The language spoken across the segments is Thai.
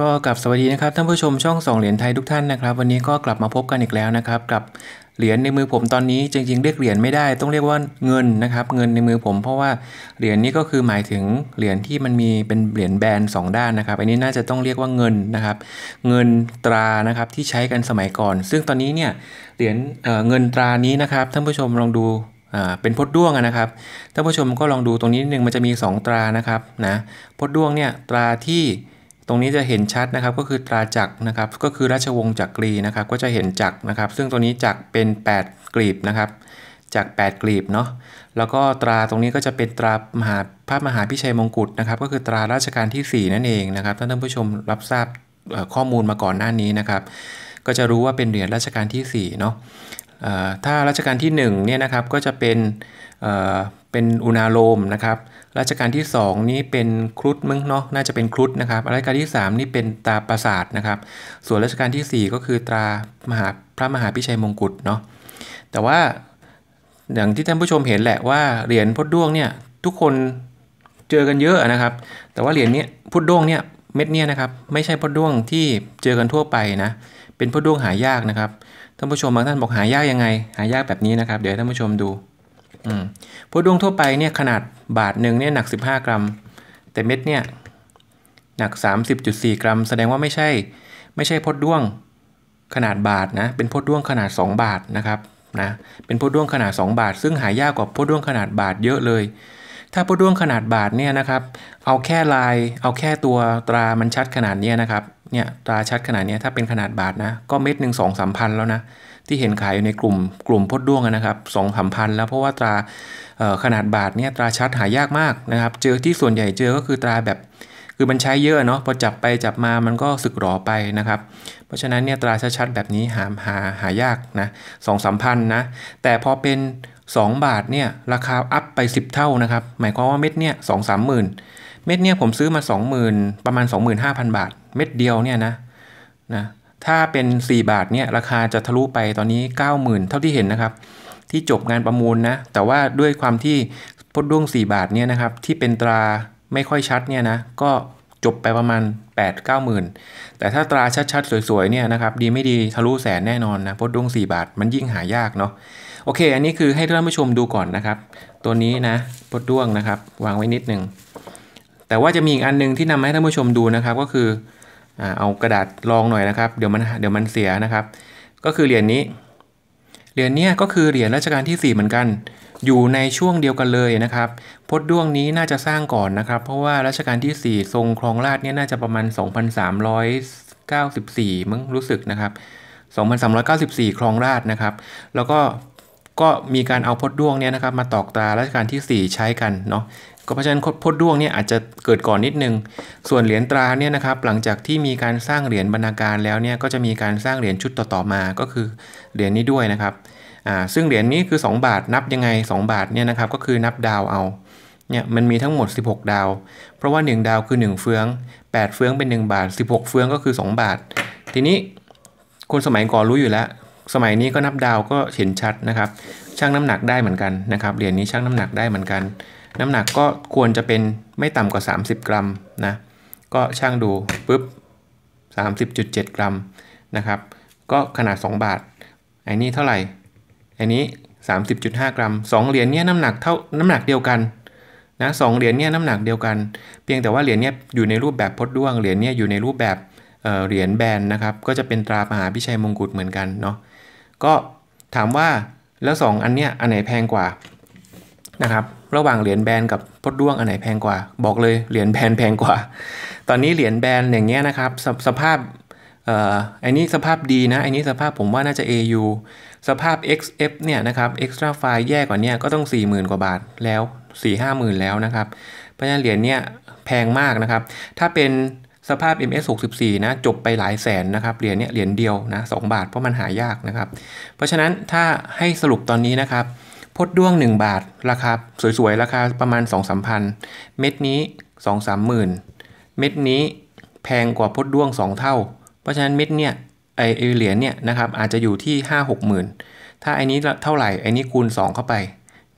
ก็กลับสวัสดีนะครับท่านผู้ชมช่องสองเหรียญไทยทุกท่านนะครับวันนี้ก็กลับมาพบกันอีกแล้วนะครับกับเหรียญในมือผมตอนนี้จริง ๆ เรียกเหรียญไม่ได้ต้องเรียกว่าเงินนะครับ เงินในมือผม เพราะว่าเหรียญนี้ก็คือหมายถึงเหรียญที่มันมีเป็นเหรียญแบนสองด้านนะครับ อันนี้น่าจะต้องเรียกว่าเงินนะครับ เงินตรานะครับที่ใช้กันสมัยก่อน ซึ่งตอนนี้เนี่ยเหรียญเเงินตรานี้นะครับท่านผู้ชมลองดูเป็นพดด้วงนะครับท่านผู้ชมก็ลองดูตรงนี้นิดนึงมันจะมี 2 ตรานะครับนะพดด้วงเนี่ยตราที่ตรงนี้จะเห็นชัดนะครับก็คือตราจักรนะครับก็คือราชวงศ์จักรีนะครับ ก็จะเห็นจักรนะครับ ซึ่งตัวนี้จักรเป็น8กลีบนะครับจาก 8กลีบเนาะแล้วก็ตราตรงนี้ก็จะเป็นตรามหาพระมหาพิชัยมงกุฎนะครับ ก็คือตราราชการที่ 4 นั่นเองนะครับท่านท่านผู้ชมรับทราบข้อมูลมาก่อนหน้านี้นะครับ ก็จะรู้ว่าเป็นเหรียญราชการที่4เนาะถ้ารัชกาลที่1เนี่ยนะครับก็จะเป็นเป็นอุณาโลมนะครับรัชกาลที่ 2 นี้เป็นครุฑมึงเนาะน่าจะเป็นครุฑนะครับรัชกาลที่ 3 นี่เป็นตาปราสาทนะครับส่วนรัชกาลที่ 4 ก็คือตรามหาพระมหาพิชัยมงกุฎเนาะแต่ว่าอย่างที่ท่านผู้ชมเห็นแหละว่าเหรียญพดด้วงเนี่ยทุกคนเจอกันเยอะนะครับแต่ว่าเหรียญนี้พดด้วงเนี่ยเม็ดเนี่ยนะครับไม่ใช่พดด้วงที่เจอกันทั่วไปนะเป็นพดด้วงหายากนะครับานผู้ชมบางท่านบอกหายากยังไง หายากแบบนี้นะครับเดี๋ยวท่านผู้ชมดูพุกดวงทั่วไปเนี่ยขนาดบาทหนึ่งเนี่ยหนัก 15 กรัม แต่เม็ดเนี่ยหนัก 30.4กรัม แสดงว่าไม่ใช่ไม่ใช่พดด้วงขนาดบาทนะ เป็นพดด้วงขนาด2บาทนะครับนะเป็นพดด้วงขนาด 2 บาท ซึ่งหายากกว่าพดด้วงขนาดบาทเยอะเลย ถ้าพดด้วงขนาดบาทเนี่ยนะครับ เอาแค่ลาย เอาแค่ตัวตรามันชัดขนาดนี้นะครับเนี่ยตราชัดขนาดนี้ถ้าเป็นขนาดบาทนะก็เม็ดหนึ่งสองสามพันแล้วนะที่เห็นขายอยู่ในกลุ่มกลุ่มพดด้วงนะครับสองสามพันแล้วเพราะว่าตราขนาดบาทเนี่ยตราชัดหายากมากนะครับ เจอที่ส่วนใหญ่เจอก็คือตราแบบ คือมันใช้เยอะเนาะพอจับไปจับมามันก็สึกหรอไปนะครับ เพราะฉะนั้นเนี่ยตราชัดแบบนี้หาหาหายากนะสองสามพันนะแต่พอเป็น2 บาทเนี่ยราคา อัพไป 10 เท่านะครับ หมายความว่าเม็ดเนี่ยสองสามหมื่นเม็ดเนี่ยผมซื้อมา 20,000 ประมาณ 25,000 บาท เม็ดเดียวเนี่ยนะนะถ้าเป็น 4 บาทเนี่ยราคาจะทะลุไปตอนนี้ 90,000 เท่าที่เห็นนะครับ ที่จบงานประมูลนะ แต่ว่าด้วยความที่พดด้วง 4 บาทเนี่ยนะครับที่เป็นตราไม่ค่อยชัดเนี่ยนะก็จบไปประมาณ 8 9 0 0 0 0แต่ถ้าตราชัด ๆ สวยๆเนี่ยนะครับดีไม่ดีทะลุแสนแน่นอนนะพดด้วง 4 บาทมันยิ่งหายากเนาะโอเค อันนี้คือให้ท่านผู้ชมดูก่อนนะครับ ตัวนี้นะปดด้วงนะครับ วางไว้นิดหนึ่ง แต่ว่าจะมีอีกอันนึงที่นำให้ท่านผู้ชมดูนะครับ ก็คือเอากระดาษรองหน่อยนะครับ เดี๋ยวมัน เดี๋ยวมันเสียนะครับ ก็คือเหรียญนนี้ เหรียญนนี้ก็คือเหรียญรัชกาลที่ 4 เหมือนกัน อยู่ในช่วงเดียวกันเลยนะครับพดด้วงนี้น่าจะสร้างก่อนนะครับ เพราะว่ารัชกาลที่4ทรงครองราชเนี่ยน่าจะประมาณ2,394มั้งรู้สึกนะครับ2,394ครองราชนะครับ แล้วก็ก็มีการเอาพดด้วงเนี่ยนะครับมาตอกตราราชการที่ 4 ใช้กันเนาะก็เพราะฉะนั้นพดด้วงเนี่ยอาจจะเกิดก่อนนิดนึง ส่วนเหรียญตราเนี่ยนะครับหลังจากที่มีการสร้างเหรียญบรรณาการแล้วเนี่ยก็จะมีการสร้างเหรียญชุดต่อๆมา ก็คือเหรียญนี้ด้วยนะครับอ่าซึ่งเหรียญนี้คือ 2 บาทนับยังไง 2 บาทเนี่ยนะครับก็คือนับดาวเอาเนี่ยมันมีทั้งหมด 16 ดาว เพราะว่า 1 ดาวคือ 1 เฟือง 8 เฟืองเป็น 1 บาท 16 เฟืองก็คือ 2 บาท ทีนี้คนสมัยก่อนรู้อยู่แล้วสมัยนี้ก็นับดาวก็เห็นชัดนะครับชั่งน้ำหนักได้เหมือนกันนะครับเหรียญนี้ชั่งน้ำหนักได้เหมือนกัน น้ำหนักก็ควรจะเป็นไม่ต่ำกว่า 30 กรัมนะก็ชั่งดูปุ๊บ 30.7 กรัมนะครับ ก็ขนาด 2 บาทไอ้นี่เท่าไหร่ไอ้นี้ 30.5 กรัม 2เหรียญนี้น้ำหนักเท่าน้ำหนักเดียวกันนะสเหรียญนี้น้ำหนักเดียวกัน เพียงแต่ว่าเหรียญนี้อยู่ในรูปแบบพดด้วงเหรียญนี้อยู่ในรูปแบบเหรียญแบนนะครับก็จะเป็นตราปหาพิชัยมงกุฎเหมือนกันเนาะก็ถามว่า แล้ว2อันเนี้ยอันไหนแพงกว่านะครับระหว่างเหรียญแบนกับพดด้วงอันไหนแพงกว่า บอกเลยเหรียญแบนแพงกว่า ตอนนี้เหรียญแบนอย่างเงี้ยนะครับสสภาพอันนี้สภาพดีนะอันนี้สภาพผมว่าน่าจะ AU สภาพ XF เนี่ยนะครับ extra f i ฟ e แย่กว่านี้ก็ต้อง 40,000กว่าบาทแล้ว4 5 0,000แล้วนะครับเพราะฉะนั้นเหรียญเนี้ยแพงมากนะครับถ้าเป็นสภาพ MS64 นะ จบไปหลายแสนนะครับ เหรียญเนี้ยเหรียญเดียวนะสบาท เพราะมันหายากนะครับ เพราะฉะนั้นถ้าให้สรุปตอนนี้นะครับ พดด้วง 1 บาท ราคาสวยๆ ราคาประมาณ 2 3 0 0 0เม็ดนี้ 2 3 0 0 0 0เม็ดนี้แพงกว่าพดด้วง 2 เท่า เพราะฉะนั้นเม็ดเนี่ยไอเหรียญเนี่ยนะครับอาจจะอยู่ที่ 5 6 0 0 0 0ถ้าไอนี้เท่าไหร่ไอนี้คูณ 2 เข้าไป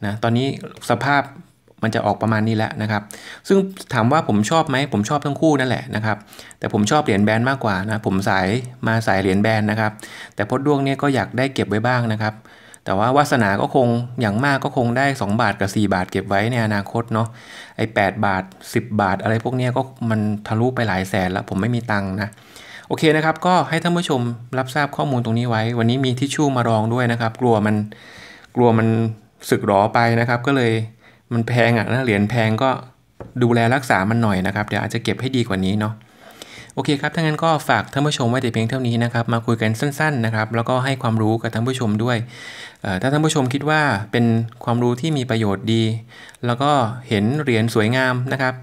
นะ ตอนนี้สภาพมันจะออกประมาณนี้แล้วนะครับ ซึ่งถามว่าผมชอบไหม ผมชอบทั้งคู่นั่นแหละนะครับ แต่ผมชอบเหรียญแบนด์มากกว่านะ ผมสายมาสายเหรียญแบนด์นะครับ แต่พดดวงเนี่ยก็อยากได้เก็บไว้บ้างนะครับ แต่ว่าวาสนาก็คงอย่างมากก็คงได้ 2 บาทกับ 4 บาทเก็บไว้ในอนาคตเนาะ ไอ้8บาท 10 บาทอะไรพวกนี้ก็มันทะลุไปหลายแสนแล้วผมไม่มีตังค์นะ โอเคนะครับ ก็ให้ท่านผู้ชมรับทราบข้อมูลตรงนี้ไว้ วันนี้มีทิชชู่มารองด้วยนะครับ กลัวมันกลัวมันสึกหรอไปนะครับ ก็เลยมันแพงอะ่ะนะ เหรียญแพงก็ดูแลรักษามันหน่อยนะครับเดี๋ยวอาจจะเก็บให้ดีกว่านี้เนาะโอเคครับถ้างั้นก็ฝากท่านผู้ชมไว้แต่เพียงเท่านี้นะครับ มาคุยกันสั้นๆนะครับ แล้วก็ให้ความรู้กับท่านผู้ชมด้วย ถ้าท่านผู้ชมคิดว่าเป็นความรู้ที่มีประโยชน์ดี แล้วก็เห็นเหรียญสวยงามนะครับ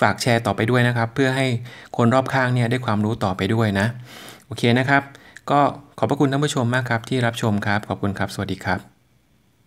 ฝากแชร์ต่อไปด้วยนะครับเพื่อให้คนรอบข้างเนี่ยได้ความรู้ต่อไปด้วยนะ โอเคนะครับ ก็ขอบพระคุณท่านผู้ชมมากครับที่รับชมครับ ขอบคุณครับสวัสดีครับ